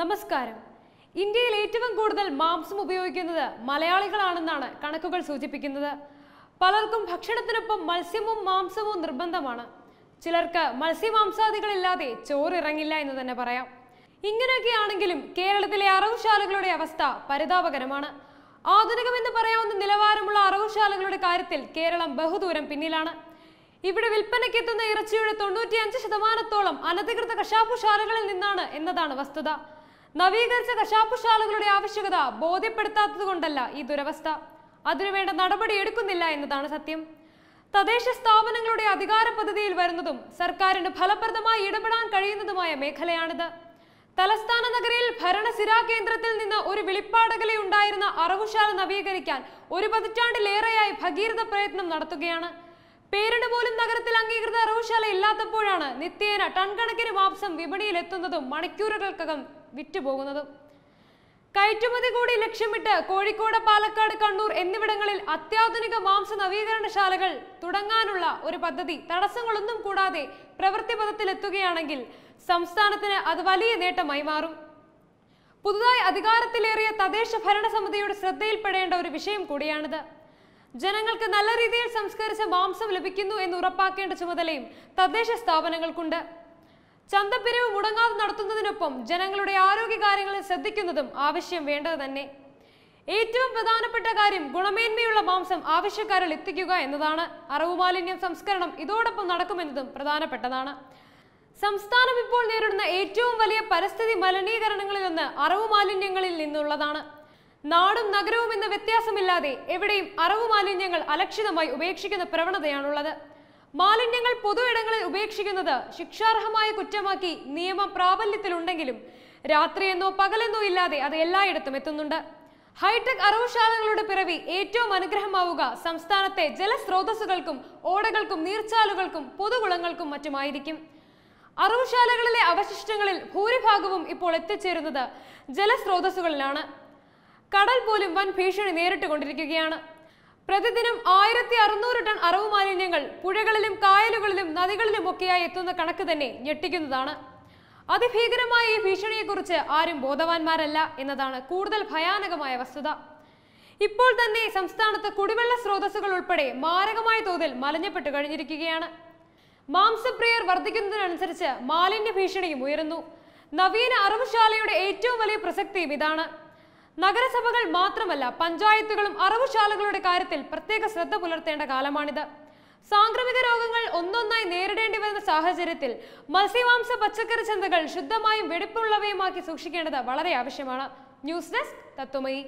നമസ്കാരം ഇന്ത്യയിൽ ഏറ്റവും കൂടുതൽ മാംസം ഉപയോഗിക്കുന്നത് മലയാളികളാണെന്നാണ് കണക്കുകൾ സൂചിപ്പിക്കുന്നത് പലർക്കും ഭക്ഷണത്തിനൊപ്പം മത്സ്യവും മാംസവും നിർബന്ധമാണ് ചിലർക്ക് മത്സ്യമാംസാദികളില്ലാതെ ചോറിറങ്ങില്ല എന്ന് തന്നെ പറയാം ഇങ്ങനെയൊക്കെയാണെങ്കിലും കേരളത്തിലെ അറവുശാലകളുടെ അവസ്ഥ പരിതാപകരമാണ് ആധുനികമെന്ന് പറയാവുന്ന നിലവാരമുള്ള അറവുശാലകളുടെ കാര്യത്തിൽ കേരളം ബഹുദൂരം പിന്നിലാണ് ഇവിടെ വിൽപ്പനയ്ക്കെത്തുന്ന ഇറച്ചിയുടെ തൊണ്ണൂറ്റിയഞ്ച് ശതമാനത്തോളം അനധികൃത കശാപ്പുശാലകളിൽ നിന്നാണ് എന്നതാണ് വസ്തുത നവീകരിച്ച കശാപ്പുശാലകളുടെ ആവശ്യകത ബോധ്യപ്പെടുത്താത്തതുകൊണ്ടല്ല ഈ ദുരവസ്ഥ അതിനുവേണ്ട നടപടി എടുക്കുന്നില്ല എന്നതാണ് സത്യം തദ്ദേശ സ്ഥാപനങ്ങളുടെ അധികാര പദ്ധതിയിൽ വരുന്നതും സർക്കാരിന് ഫലപ്രദമായി ഇടപെടാൻ കഴിയുന്നതുമായ മേഖലയാണിത് തലസ്ഥാന നഗരിയിൽ ഭരണസിരാ കേന്ദ്രത്തിൽ നിന്ന് ഒരു വെളിപ്പാടകലെ ഉണ്ടായിരുന്ന അറവുശാല നവീകരിക്കാൻ ഒരു പതിറ്റാണ്ടിലേറെയായി ഭഗീരഥ പ്രയത്നം നടത്തുകയാണ് പേരിന് പോലും നഗരത്തിൽ അംഗീകൃത അറവുശാല ഇല്ലാത്തപ്പോഴാണ് നിത്യേന ടൺ കണക്കിന് മാംസം വിപണിയിൽ എത്തുന്നതും മണിക്കൂറുകൾക്കകം വിറ്റുപോകുന്നതും കയറ്റുമതി കൂടി ലക്ഷ്യമിട്ട് കോഴിക്കോട് പാലക്കാട് കണ്ണൂർ എന്നിവിടങ്ങളിൽ അത്യാധുനിക മാംസ നവീകരണശാലകൾ തുടങ്ങാനുള്ള ഒരു പദ്ധതി തടസ്സങ്ങളൊന്നും കൂടാതെ പ്രവൃത്തിപഥത്തിലെത്തുകയാണെങ്കിൽ സംസ്ഥാനത്തിന് അത് വലിയ നേട്ടമായി മാറും പുതുതായി അധികാരത്തിലേറിയ തദ്ദേശ ഭരണ സമിതിയുടെ ശ്രദ്ധയിൽപ്പെടേണ്ട ഒരു വിഷയം കൂടിയാണിത് ജനങ്ങൾക്ക് നല്ല രീതിയിൽ സംസ്കരിച്ച മാംസം ലഭിക്കുന്നു എന്ന് ഉറപ്പാക്കേണ്ട ചുമതലയും തദ്ദേശ സ്ഥാപനങ്ങൾക്കുണ്ട് ചന്തപ്പിരിവ് മുടങ്ങാതെ നടത്തുന്നതിനൊപ്പം ജനങ്ങളുടെ ആരോഗ്യകാര്യങ്ങളിൽ ശ്രദ്ധിക്കുന്നതും ആവശ്യം വേണ്ടത് തന്നെ ഏറ്റവും പ്രധാനപ്പെട്ട കാര്യം ഗുണമേന്മയുള്ള മാംസം ആവശ്യക്കാരിൽ എത്തിക്കുക എന്നതാണ് അറവ് മാലിന്യം സംസ്കരണം ഇതോടൊപ്പം നടക്കുമെന്നതും പ്രധാനപ്പെട്ടതാണ് സംസ്ഥാനം ഇപ്പോൾ നേരിടുന്ന ഏറ്റവും വലിയ പരിസ്ഥിതി മലിനീകരണങ്ങളിലൊന്ന് അറവ് മാലിന്യങ്ങളിൽ നിന്നുള്ളതാണ് നാടും നഗരവും എന്ന വ്യത്യാസമില്ലാതെ എവിടെയും അറവ് മാലിന്യങ്ങൾ അലക്ഷിതമായി ഉപേക്ഷിക്കുന്ന പ്രവണതയാണുള്ളത് മാലിന്യങ്ങൾ പൊതു ഇടങ്ങളിൽ ഉപേക്ഷിക്കുന്നത് ശിക്ഷാർഹമായ കുറ്റമാക്കി നിയമം പ്രാബല്യത്തിലുണ്ടെങ്കിലും രാത്രിയെന്നോ പകലെന്നോ ഇല്ലാതെ അത് എല്ലായിടത്തും എത്തുന്നുണ്ട് ഹൈടെക് അറവുശാലകളുടെ പിറവി ഏറ്റവും അനുഗ്രഹമാവുക സംസ്ഥാനത്തെ ജലസ്രോതസ്സുകൾക്കും ഓടകൾക്കും നീർച്ചാലുകൾക്കും പൊതുകുളങ്ങൾക്കും മറ്റുമായിരിക്കും അറവുശാലകളിലെ അവശിഷ്ടങ്ങളിൽ ഭൂരിഭാഗവും ഇപ്പോൾ എത്തിച്ചേരുന്നത് ജലസ്രോതസ്സുകളിലാണ് കടൽ പോലും വൻ ഭീഷണി നേരിട്ടുകൊണ്ടിരിക്കുകയാണ് പ്രതിദിനം ആയിരത്തി അറുന്നൂറ് ടൺ അറവ് മാലിന്യങ്ങൾ പുഴകളിലും കായലുകളിലും നദികളിലും ഒക്കെയായി എത്തുന്ന കണക്ക് തന്നെ ഞെട്ടിക്കുന്നതാണ് അതിഭീകരമായ ഈ ഭീഷണിയെക്കുറിച്ച് ആരും ബോധവാന്മാരല്ല എന്നതാണ് കൂടുതൽ ഭയാനകമായ വസ്തുത ഇപ്പോൾ തന്നെ സംസ്ഥാനത്ത് കുടിവെള്ള സ്രോതസ്സുകൾ ഉൾപ്പെടെ മാരകമായ തോതിൽ മലഞ്ഞപ്പെട്ട് കഴിഞ്ഞിരിക്കുകയാണ് മാംസപ്രിയർ വർദ്ധിക്കുന്നതിനനുസരിച്ച് മാലിന്യ ഭീഷണിയും ഉയരുന്നു നവീന അറവുശാലയുടെ ഏറ്റവും വലിയ പ്രസക്തിയും ഇതാണ് നഗരസഭകൾ മാത്രമല്ല പഞ്ചായത്തുകളും അറിവുശാലകളുടെ കാര്യത്തിൽ പ്രത്യേക ശ്രദ്ധ പുലർത്തേണ്ട കാലമാണിത് സാംക്രമിക രോഗങ്ങൾ ഒന്നൊന്നായി നേരിടേണ്ടി വരുന്ന സാഹചര്യത്തിൽ മത്സ്യമാംസ പച്ചക്കറി ചന്തകൾ ശുദ്ധമായും വെടിപ്പുള്ളവയുമാക്കി സൂക്ഷിക്കേണ്ടത് വളരെ ആവശ്യമാണ് ന്യൂസ് ഡെസ്ക് തത്വമയി